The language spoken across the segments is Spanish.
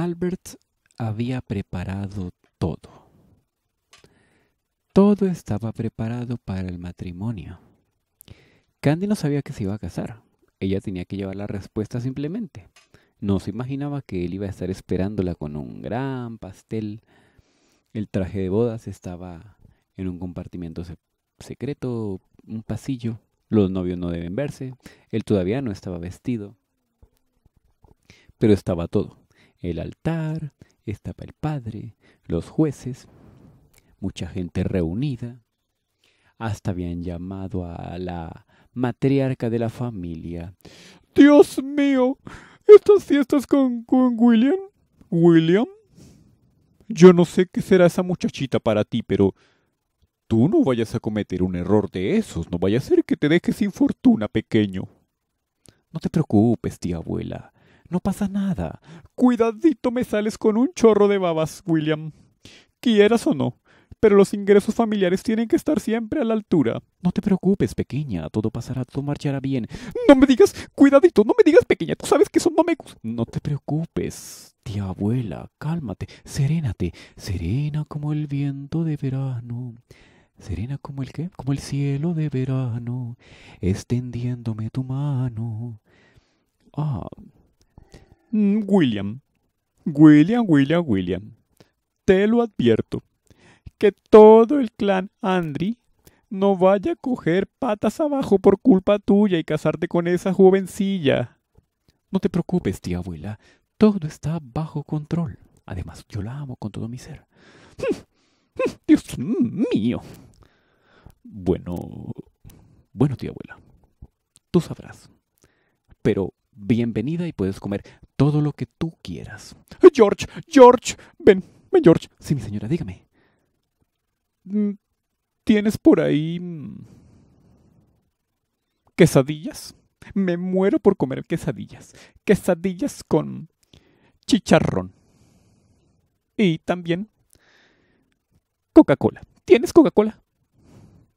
Albert había preparado todo. Todo estaba preparado para el matrimonio. Candy no sabía que se iba a casar. Ella tenía que llevar la respuesta simplemente. No se imaginaba que él iba a estar esperándola con un gran pastel. El traje de bodas estaba en un compartimiento secreto, un pasillo. Los novios no deben verse. Él todavía no estaba vestido. Pero estaba todo. El altar, estaba el padre, los jueces, mucha gente reunida. Hasta habían llamado a la matriarca de la familia. Dios mío, estas fiestas estás con William. William, yo no sé qué será esa muchachita para ti, pero tú no vayas a cometer un error de esos, no vaya a ser que te dejes sin fortuna, pequeño. No te preocupes, tía abuela. No pasa nada. Cuidadito me sales con un chorro de babas, William. Quieras o no. Pero los ingresos familiares tienen que estar siempre a la altura. No te preocupes, pequeña. Todo pasará, todo marchará bien. No me digas, cuidadito, no me digas, pequeña. Tú sabes que son no No te preocupes, tía abuela. Cálmate, serénate. Serena como el viento de verano. Serena como el qué? Como el cielo de verano, extendiéndome tu mano. Ah, Mm, William, William, William, William, te lo advierto, que todo el clan Andri no vaya a coger patas abajo por culpa tuya y casarte con esa jovencilla. No te preocupes, tía abuela, todo está bajo control. Además, yo la amo con todo mi ser. Dios mío. Bueno, bueno, tía abuela, tú sabrás. Pero bienvenida y puedes comer todo lo que tú quieras. George, George, ven, ven George. Sí, mi señora, dígame. Mm, ¿Tienes por ahí mm, quesadillas? Me muero por comer quesadillas. Quesadillas con chicharrón. Y también Coca-Cola. ¿Tienes Coca-Cola?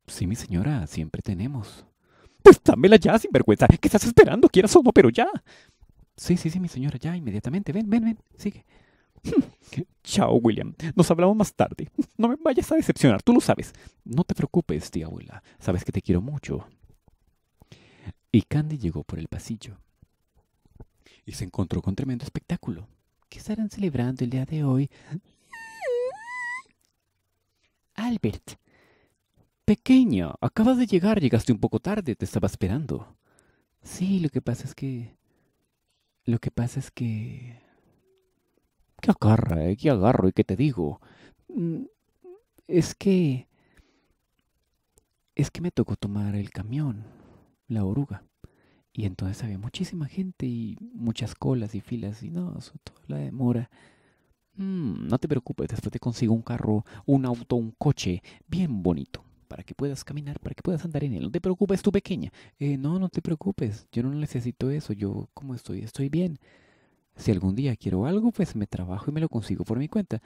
Sí, mi señora, siempre tenemos. Pues dámela ya, sinvergüenza. ¿Qué estás esperando? Quieras o pero ya. Sí, sí, sí, mi señora, ya, inmediatamente. Ven, ven, ven, sigue. Chao, William. Nos hablamos más tarde. No me vayas a decepcionar, tú lo sabes. No te preocupes, tía abuela. Sabes que te quiero mucho. Y Candy llegó por el pasillo y se encontró con tremendo espectáculo. ¿Qué estarán celebrando el día de hoy? Albert, Pequeña, acabas de llegar, llegaste un poco tarde, te estaba esperando. Sí, lo que pasa es que... Lo que pasa es que... ¿Qué agarra, eh? ¿Qué agarro y qué te digo? Mm, es que... Es que me tocó tomar el camión, la oruga. Y entonces había muchísima gente y muchas colas y filas y no, eso, toda la demora. Mm, no te preocupes, después te consigo un carro, un auto, un coche bien bonito para que puedas caminar, para que puedas andar en él. No te preocupes, tú pequeña. Eh, no, no te preocupes, yo no necesito eso, yo como estoy, estoy bien. Si algún día quiero algo, pues me trabajo y me lo consigo por mi cuenta.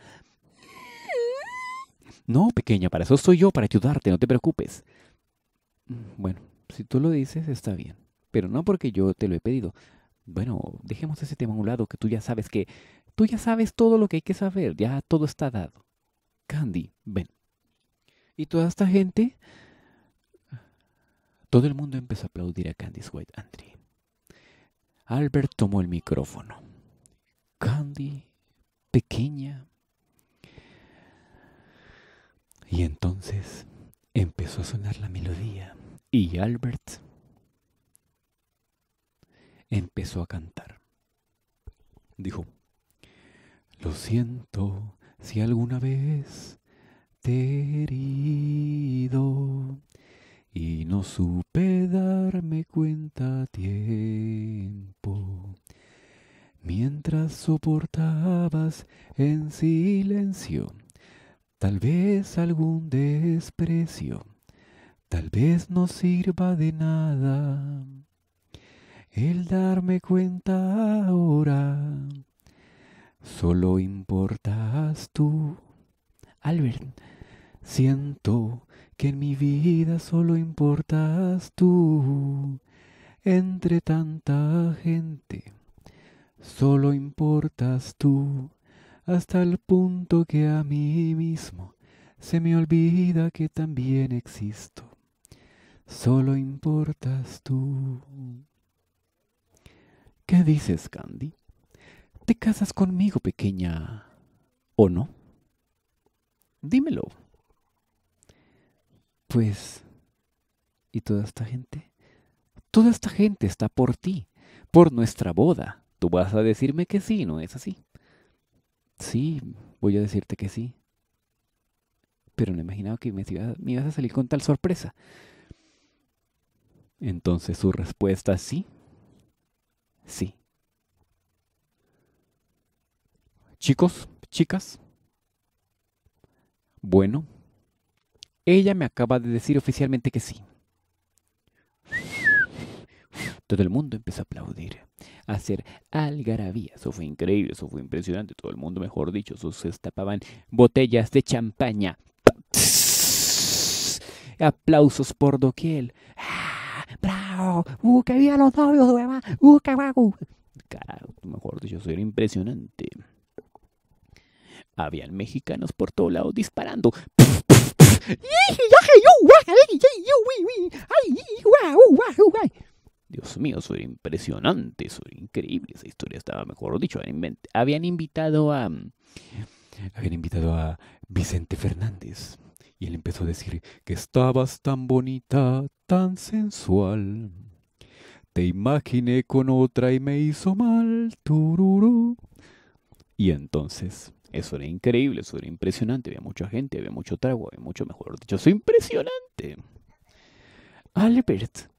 No, pequeña, para eso soy yo, para ayudarte, no te preocupes. Mm, bueno, si tú lo dices, está bien, pero no porque yo te lo he pedido. Bueno, dejemos ese tema a un lado, que tú ya sabes que... Tú ya sabes todo lo que hay que saber, ya todo está dado. Candy, ven. Y toda esta gente, todo el mundo empezó a aplaudir a Candy White Andre Albert tomó el micrófono. Candy, pequeña. Y entonces empezó a sonar la melodía y Albert empezó a cantar. Dijo, lo siento si alguna vez herido y no supe darme cuenta tiempo. Mientras soportabas en silencio, tal vez algún desprecio, tal vez no sirva de nada el darme cuenta ahora. Solo importas tú. Albert. Siento que en mi vida solo importas tú, entre tanta gente, solo importas tú, hasta el punto que a mí mismo se me olvida que también existo, solo importas tú. ¿Qué dices, Candy? ¿Te casas conmigo, pequeña? ¿O no? Dímelo pues, ¿y toda esta gente? Toda esta gente está por ti, por nuestra boda. Tú vas a decirme que sí, ¿no es así? Sí, voy a decirte que sí. Pero no imaginaba que me, me ibas a salir con tal sorpresa. Entonces su respuesta es sí. Sí. Chicos, chicas. Bueno, ella me acaba de decir oficialmente que sí. Todo el mundo empezó a aplaudir, a hacer algarabía. Eso fue increíble, eso fue impresionante. Todo el mundo, mejor dicho, se destapaban botellas de champaña. Aplausos por Doquiel. Ah, ¡Bravo! ¡Uh, que viva los novios, ¡Uh, qué guapo! Carajo, mejor dicho, eso era impresionante. Habían mexicanos por todo lado disparando. Dios mío, eso impresionante, eso increíble. Esa historia estaba, mejor dicho, habían invitado a. Habían invitado a Vicente Fernández. Y él empezó a decir que estabas tan bonita, tan sensual. Te imaginé con otra y me hizo mal, tururu. Y entonces eso era increíble, eso era impresionante. Había mucha gente, había mucho trago, había mucho, mejor dicho, eso impresionante. Albert,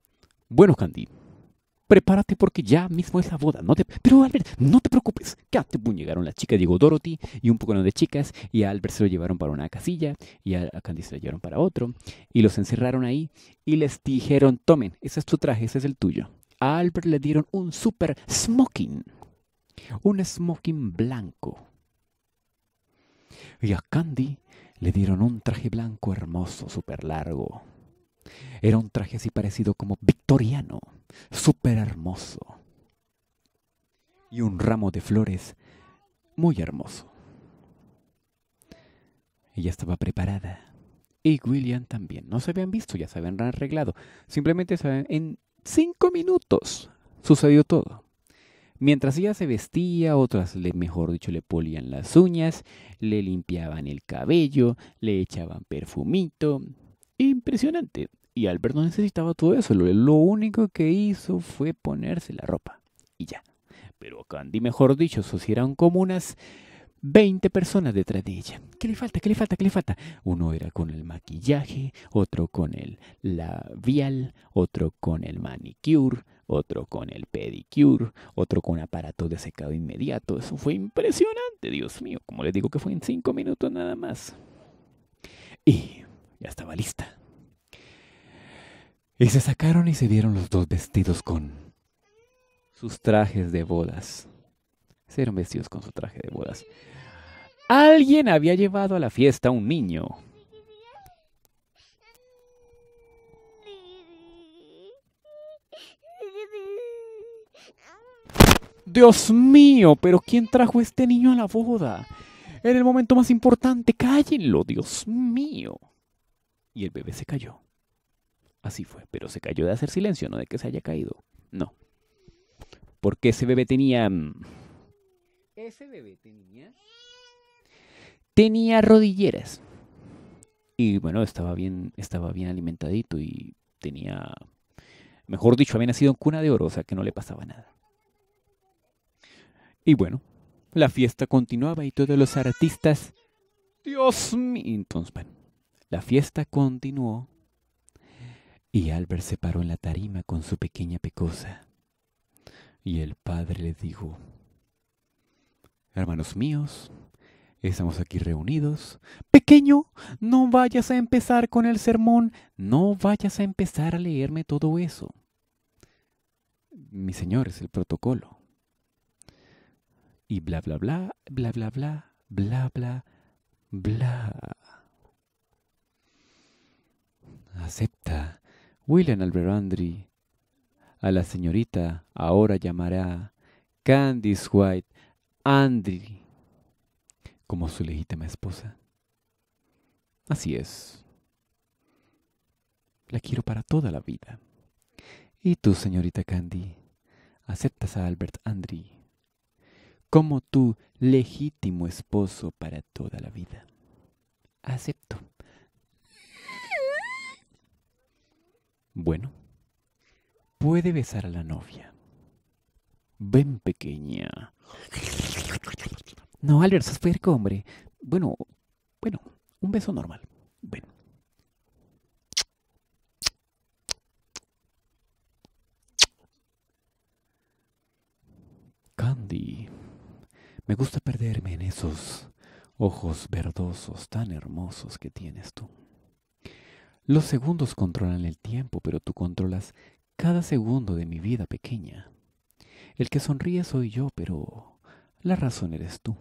bueno, Candy, prepárate porque ya mismo es la boda. No Pero Albert, no te preocupes. llegaron las chicas, llegó Dorothy y un poco de chicas, y a Albert se lo llevaron para una casilla, y a Candy se lo llevaron para otro, y los encerraron ahí, y les dijeron, tomen, ese es tu traje, ese es el tuyo. A Albert le dieron un super smoking, un smoking blanco y a Candy le dieron un traje blanco hermoso, súper largo. Era un traje así parecido como victoriano, súper hermoso. Y un ramo de flores muy hermoso. Ella estaba preparada. Y William también. No se habían visto, ya se habían arreglado. Simplemente en cinco minutos sucedió todo. Mientras ella se vestía, otras, mejor dicho, le polían las uñas, le limpiaban el cabello, le echaban perfumito. Impresionante. Y Albert no necesitaba todo eso. Lo, único que hizo fue ponerse la ropa. Y ya. Pero Candy, mejor dicho, eran como unas 20 personas detrás de ella. ¿Qué le falta? ¿Qué le falta? ¿Qué le falta? Uno era con el maquillaje, otro con el labial, otro con el manicure, otro con el pedicure, otro con aparato de secado inmediato. Eso fue impresionante, Dios mío. Como les digo que fue en cinco minutos nada más. Y ya estaba lista. Y se sacaron y se dieron los dos vestidos con sus trajes de bodas. Se dieron vestidos con su traje de bodas. Alguien había llevado a la fiesta a un niño Dios mío, pero ¿quién trajo este niño a la boda? En el momento más importante, cállenlo, Dios mío. Y el bebé se cayó. Así fue, pero se cayó de hacer silencio, no de que se haya caído. No. Porque ese bebé tenía... Mm, ese bebé tenía... Tenía rodilleras. Y bueno, estaba bien, estaba bien alimentadito y tenía... Mejor dicho, había nacido en cuna de oro, o sea que no le pasaba nada. Y bueno, la fiesta continuaba y todos los artistas... Dios mío. Entonces, la fiesta continuó y Albert se paró en la tarima con su pequeña pecosa. Y el padre le dijo, hermanos míos, estamos aquí reunidos. Pequeño, no vayas a empezar con el sermón, no vayas a empezar a leerme todo eso. Mi señor, es el protocolo y bla bla bla, bla bla bla, bla bla bla. Acepta. William Albert Alberandri a la señorita ahora llamará Candice White Andri como su legítima esposa. Así es. La quiero para toda la vida. Y tú, señorita Candy, aceptas a Albert Andri como tu legítimo esposo para toda la vida. Acepto. Bueno, puede besar a la novia. Ven, pequeña. No, Albert, sos puerco, hombre. Bueno, bueno, un beso normal. Ven. Candy. Me gusta perderme en esos ojos verdosos tan hermosos que tienes tú. Los segundos controlan el tiempo, pero tú controlas cada segundo de mi vida pequeña. El que sonríe soy yo, pero la razón eres tú.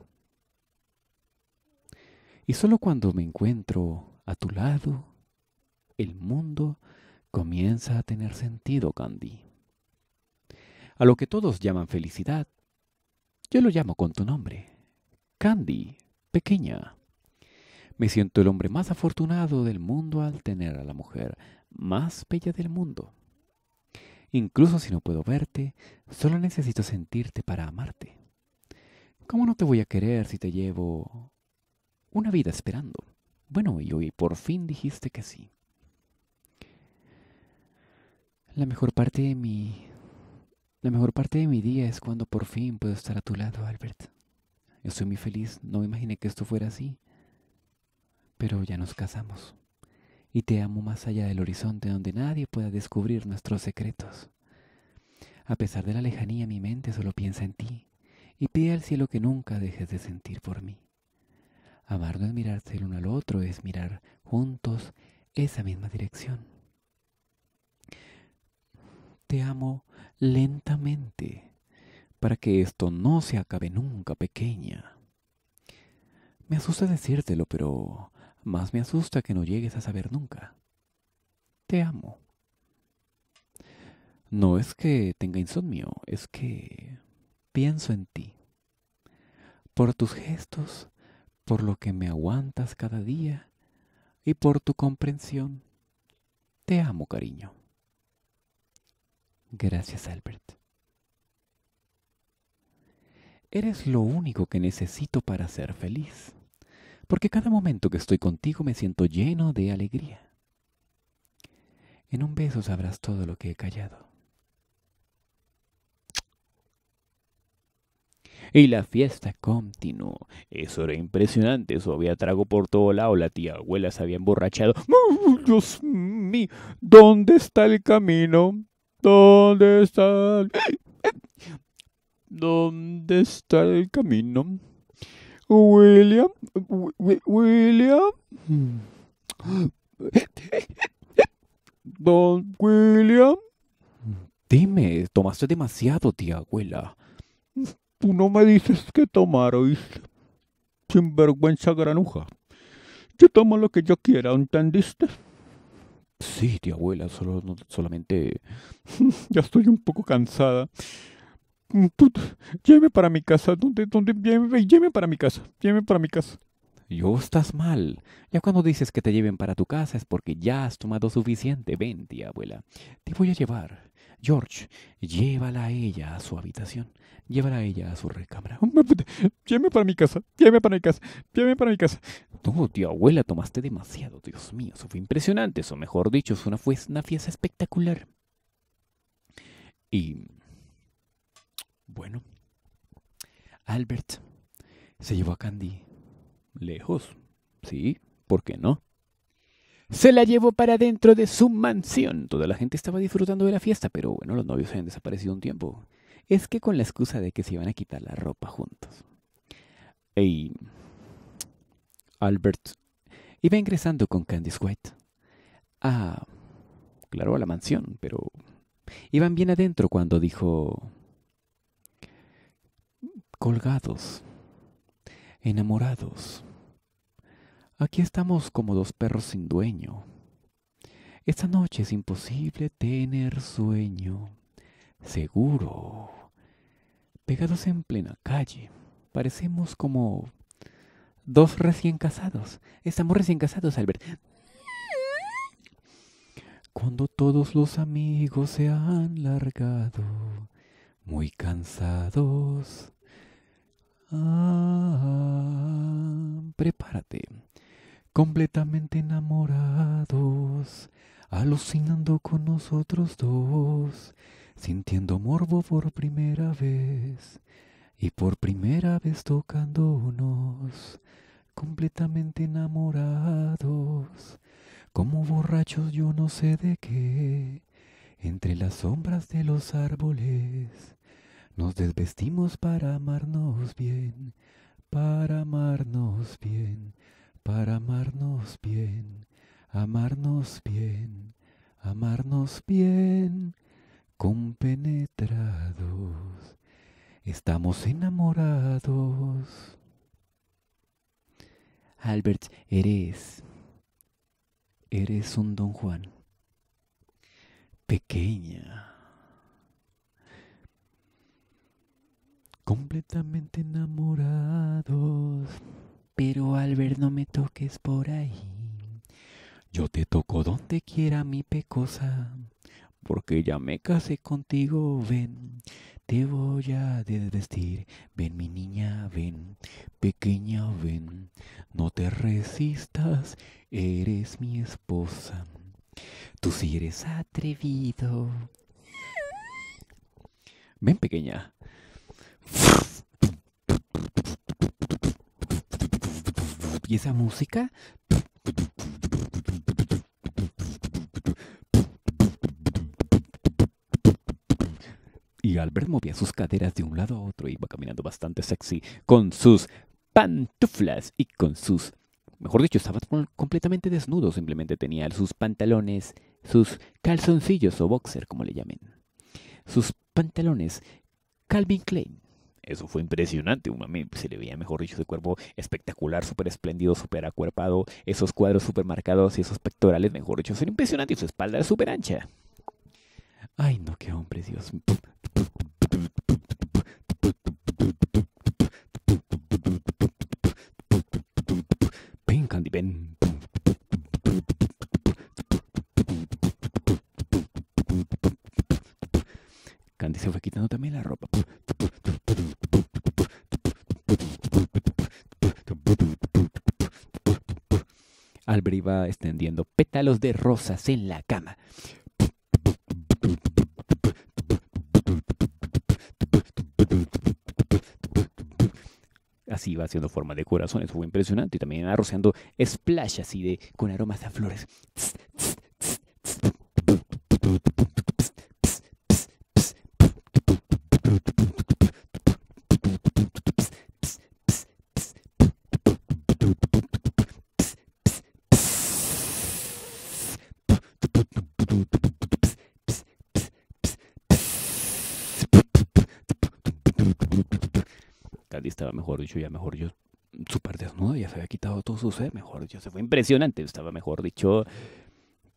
Y solo cuando me encuentro a tu lado, el mundo comienza a tener sentido, Candy. A lo que todos llaman felicidad, yo lo llamo con tu nombre. Candy, pequeña. Me siento el hombre más afortunado del mundo al tener a la mujer más bella del mundo. Incluso si no puedo verte, solo necesito sentirte para amarte. ¿Cómo no te voy a querer si te llevo una vida esperando? Bueno, y hoy por fin dijiste que sí. La mejor parte de mi... La mejor parte de mi día es cuando por fin puedo estar a tu lado, Albert. Yo soy muy feliz, no me imaginé que esto fuera así. Pero ya nos casamos. Y te amo más allá del horizonte donde nadie pueda descubrir nuestros secretos. A pesar de la lejanía, mi mente solo piensa en ti y pide al cielo que nunca dejes de sentir por mí. Amar no es mirarse el uno al otro, es mirar juntos esa misma dirección te amo lentamente, para que esto no se acabe nunca, pequeña. Me asusta decírtelo, pero más me asusta que no llegues a saber nunca. Te amo. No es que tenga insomnio, es que pienso en ti. Por tus gestos, por lo que me aguantas cada día y por tu comprensión. Te amo, cariño. Gracias, Albert. Eres lo único que necesito para ser feliz, porque cada momento que estoy contigo me siento lleno de alegría. En un beso sabrás todo lo que he callado. Y la fiesta continuó. Eso era impresionante. Eso había trago por todo lado. La tía abuela se había emborrachado. Dios mío, ¿dónde está el camino? ¿Dónde está? ¿Dónde está el camino? William, William. Don William. Dime, tomaste demasiado, tía abuela. Tú no me dices qué tomar, ¿oíste? Sinvergüenza granuja. Yo tomo lo que yo quiera, ¿entendiste? Sí, tía abuela, solo, solamente... ya estoy un poco cansada. Mm, Put, lléveme para mi casa, ¿dónde, dónde, lléveme, lléveme para mi casa, lléveme para mi casa. Yo estás mal. Ya cuando dices que te lleven para tu casa es porque ya has tomado suficiente. Ven, tía abuela, te voy a llevar. George, llévala a ella a su habitación. Llévala a ella a su recámara. Pues, Llévame para mi casa. Llévame para mi casa. Llévame para mi casa. No, tío, abuela, tomaste demasiado. Dios mío, eso fue impresionante. Eso, mejor dicho, una fue una fiesta espectacular. Y... Bueno. Albert se llevó a Candy lejos. Sí, ¿por qué no? se la llevó para dentro de su mansión. Toda la gente estaba disfrutando de la fiesta, pero bueno, los novios habían desaparecido un tiempo. Es que con la excusa de que se iban a quitar la ropa juntos. Y Albert iba ingresando con Candice White. Ah, claro, a la mansión, pero iban bien adentro cuando dijo... Colgados, enamorados Aquí estamos como dos perros sin dueño. Esta noche es imposible tener sueño. Seguro. Pegados en plena calle. Parecemos como dos recién casados. Estamos recién casados, Albert. Cuando todos los amigos se han largado, muy cansados. Ah, prepárate completamente enamorados, alucinando con nosotros dos, sintiendo morbo por primera vez y por primera vez tocándonos, completamente enamorados, como borrachos yo no sé de qué, entre las sombras de los árboles, nos desvestimos para amarnos bien, para amarnos bien para amarnos bien, amarnos bien, amarnos bien, compenetrados, estamos enamorados. Albert, eres, eres un don Juan, pequeña. Completamente enamorados. Pero al ver no me toques por ahí. Yo te toco donde quiera mi pecosa, porque ya me casé contigo, ven. Te voy a desvestir, ven mi niña, ven, pequeña, ven. No te resistas, eres mi esposa. Tú sí eres atrevido. Ven, pequeña, esa música... Y Albert movía sus caderas de un lado a otro, iba caminando bastante sexy, con sus pantuflas y con sus... Mejor dicho, estaba completamente desnudo, simplemente tenía sus pantalones, sus calzoncillos o boxer, como le llamen. Sus pantalones Calvin Klein eso fue impresionante. A mí se le veía, mejor dicho, su cuerpo espectacular, súper espléndido, súper acuerpado. Esos cuadros súper marcados y esos pectorales, mejor dicho, son impresionantes. Y su espalda es súper ancha. Ay, no, qué hombre, Dios. Ven, Candy, ven. Candy se fue quitando también la ropa. Albert iba extendiendo pétalos de rosas en la cama. Así iba haciendo forma de corazones, fue impresionante. Y también rociando splash así de con aromas a flores. estaba, mejor dicho, ya mejor yo súper desnudo, ya se había quitado todo su ser, mejor dicho, se fue impresionante, estaba, mejor dicho,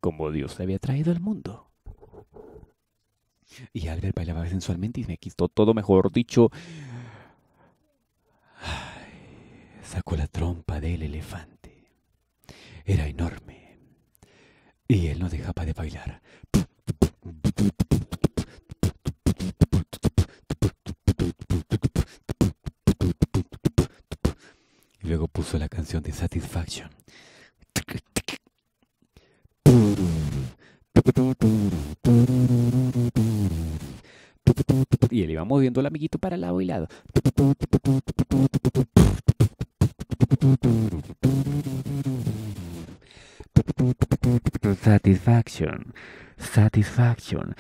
como Dios le había traído al mundo. Y Albert bailaba sensualmente y me quitó todo, mejor dicho. sacó la trompa del elefante. Era enorme. Y él no dejaba de bailar, de Satisfaction. Y él iba moviendo el amiguito para el lado y lado. Satisfaction. Satisfaction.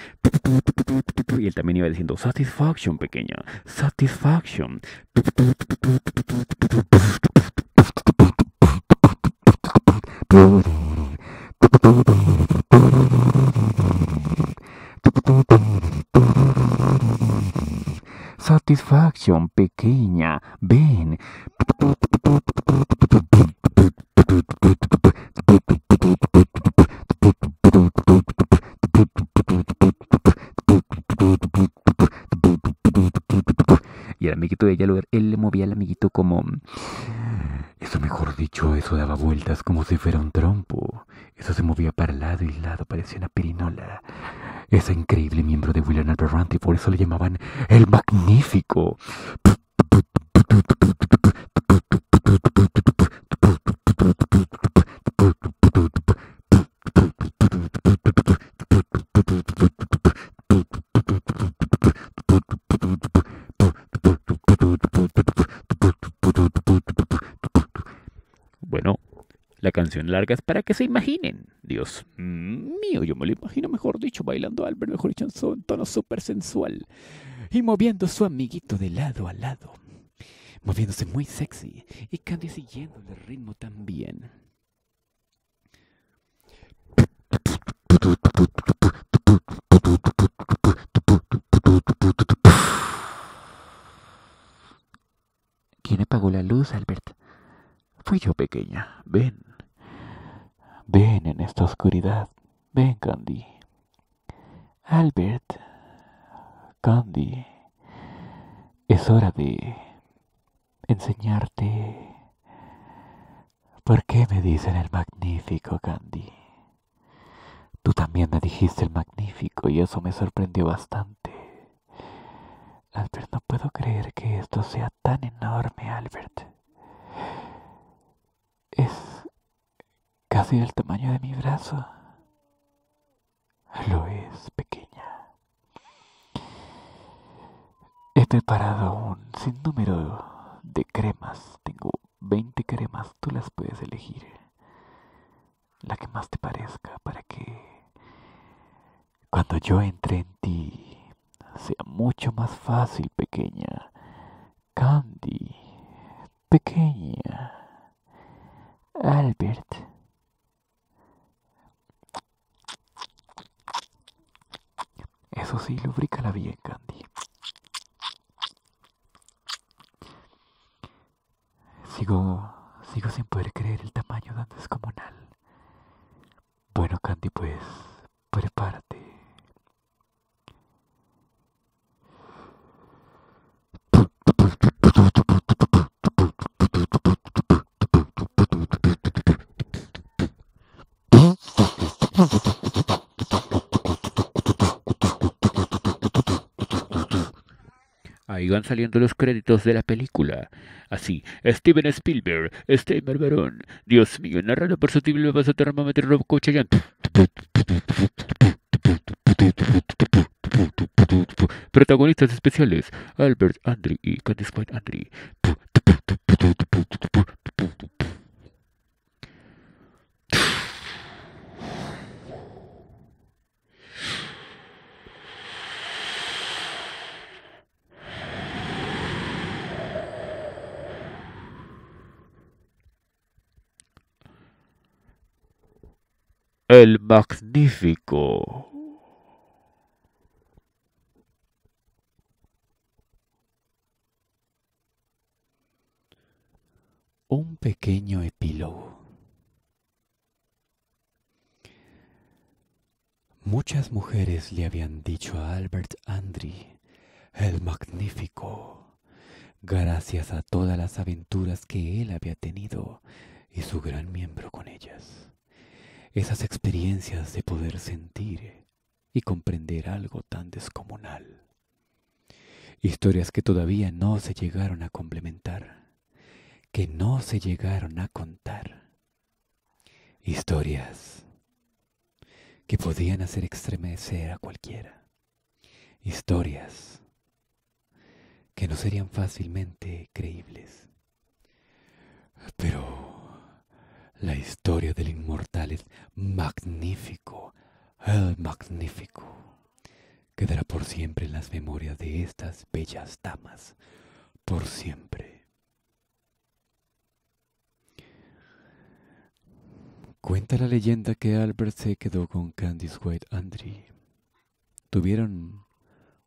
Y él también iba diciendo Satisfaction, pequeña. Satisfaction. Satisfacción pequeña, ven. Y el amiguito de ella, él le movía al amiguito como... Eso mejor dicho, eso daba vueltas como si fuera un trompo. Eso se movía para lado y lado, parecía una pirinola. Ese increíble miembro de William Albert por eso le llamaban el Magnífico. canción larga es para que se imaginen. Dios mm, mío, yo me lo imagino, mejor dicho, bailando Albert, mejor dicho, en tono súper sensual. Y moviendo su amiguito de lado a lado. Moviéndose muy sexy. Y Candy siguiendo el ritmo también. ¿Quién apagó la luz, Albert? Fui yo, pequeña. Ven. Ven en esta oscuridad. Ven, Candy. Albert. Candy. Es hora de enseñarte. ¿Por qué me dicen el magnífico, Candy? Tú también me dijiste el magnífico y eso me sorprendió bastante. Albert, no puedo creer que esto sea tan enorme, Albert. Es casi del tamaño de mi brazo. Lo es pequeña. He preparado un sinnúmero de cremas. Tengo 20 cremas, tú las puedes elegir. La que más te parezca para que cuando yo entre en ti sea mucho más fácil, pequeña. Candy, pequeña. Albert. Eso sí, la bien, Candy. Sigo, sigo sin poder creer el tamaño tan descomunal. Bueno, Candy, pues, prepárate. y van saliendo los créditos de la película. Así, Steven Spielberg, Steven Barón, Dios mío, narrado por su tibio vaso termómetro Rob Cochayán Protagonistas especiales, Albert Andre y Candice White Andri. el magnífico. Un pequeño epílogo. Muchas mujeres le habían dicho a Albert Andry, el magnífico, gracias a todas las aventuras que él había tenido y su gran miembro con ellas esas experiencias de poder sentir y comprender algo tan descomunal. Historias que todavía no se llegaron a complementar, que no se llegaron a contar. Historias que podían hacer estremecer a cualquiera. Historias que no serían fácilmente creíbles. La historia del inmortal es magnífico, magnífico. Quedará por siempre en las memorias de estas bellas damas, por siempre. Cuenta la leyenda que Albert se quedó con Candice White Andry. Tuvieron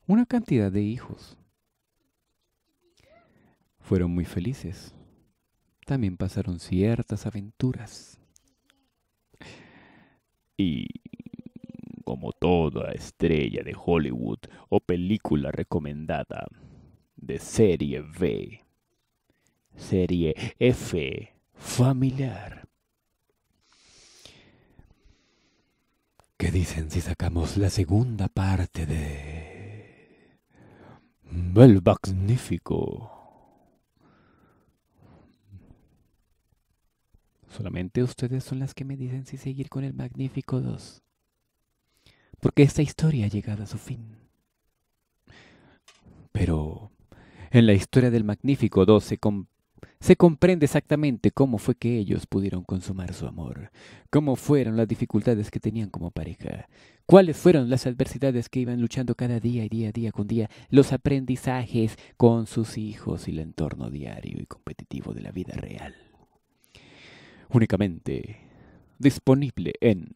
una cantidad de hijos. Fueron muy felices también pasaron ciertas aventuras. Y como toda estrella de Hollywood o película recomendada de serie B, serie F familiar. ¿Qué dicen si sacamos la segunda parte de... El magnífico Solamente ustedes son las que me dicen si seguir con el Magnífico 2. Porque esta historia ha llegado a su fin. Pero en la historia del Magnífico 2 se, se comprende exactamente cómo fue que ellos pudieron consumar su amor, cómo fueron las dificultades que tenían como pareja, cuáles fueron las adversidades que iban luchando cada día y día día con día, los aprendizajes con sus hijos y el entorno diario y competitivo de la vida real únicamente disponible en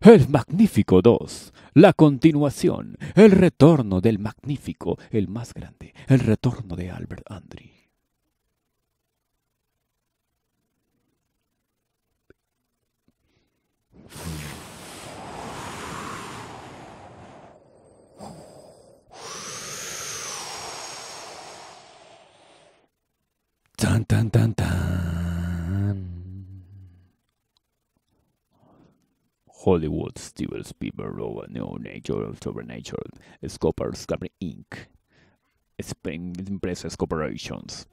El Magnífico 2, la continuación, el retorno del Magnífico, el más grande, el retorno de Albert Andri. Tan, tan, tan, tan. Hollywood, Steven Spielberg, Robert New Nature, Supernatural, Scopers Inc., Spain Impresas Corporations,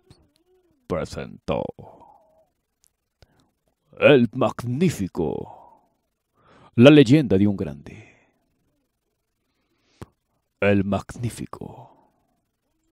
presentó El Magnífico, la leyenda de un grande. El Magnífico.